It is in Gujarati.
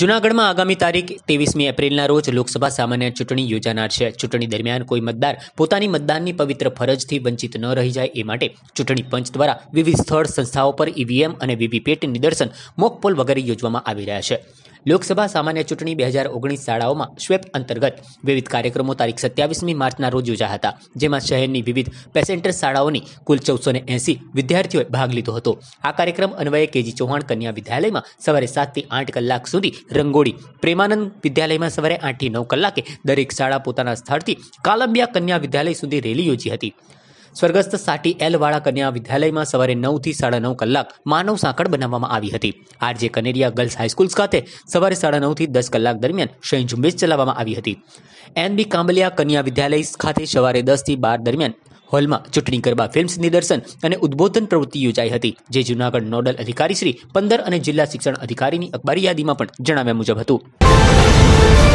જૂનાગઢમાં આગામી તારીખ ત્રેવીસમી એપ્રિલના રોજ લોકસભા સામાન્ય ચૂંટણી યોજાનાર છે ચૂંટણી દરમિયાન કોઈ મતદાર પોતાની મતદાનની પવિત્ર ફરજથી વંચિત ન રહી જાય એ માટે ચૂંટણી પંચ દ્વારા વિવિધ સ્થળ સંસ્થાઓ પર ઈવીએમ અને વીવીપેટ નિદર્શન મોકપોલ વગેરે યોજવામાં આવી રહ્યા છે લોકસભા સામાન્ય ચૂંટણી બે હજાર ઓગણીસ શાળાઓમાં સ્વેપ અંતર્ગત વિવિધ કાર્યક્રમો તારીખ સત્યાવીસમી માર્ચના રોજ યોજા હતા જેમાં શહેરની વિવિધ પેસેન્ટર શાળાઓની કુલ ચૌદસો ને એંસી વિદ્યાર્થીઓએ ભાગ લીધો હતો આ કાર્યક્રમ અન્વયે કેજી ચૌહાણ કન્યા વિદ્યાલયમાં સવારે સાતથી આઠ કલાક સુધી રંગોળી પ્રેમાનંદ વિદ્યાલયમાં સવારે આઠથી નવ કલાકે દરેક શાળા પોતાના સ્થળથી કાલંબિયા કન્યા વિદ્યાલય સુધી રેલી યોજી હતી સ્વર્ગસ્થ સાટી એલવાળા કન્યા વિદ્યાલયમાં સવારે નવથી સાડા નવ કલાક માનવ સાંકળ બનાવવામાં આવી હતી આરજે કનેરિયા ગર્લ્સ હાઈસ્કૂલ ખાતે સવારે સાડા નવથી દસ કલાક દરમિયાન શયન ઝુંબેશ ચલાવવામાં આવી હતી એન બી કાંબલિયા કન્યા વિદ્યાલય ખાતે સવારે દસથી બાર દરમિયાન હોલમાં ચૂંટણી કરવા ફિલ્મ્સ નિદર્શન અને ઉદ્બોધન પ્રવૃત્તિ યોજાઈ હતી જે જૂનાગઢ નોડલ અધિકારી શ્રી પંદર અને જિલ્લા શિક્ષણ અધિકારીની અખબારી યાદીમાં પણ જણાવ્યા મુજબ હતું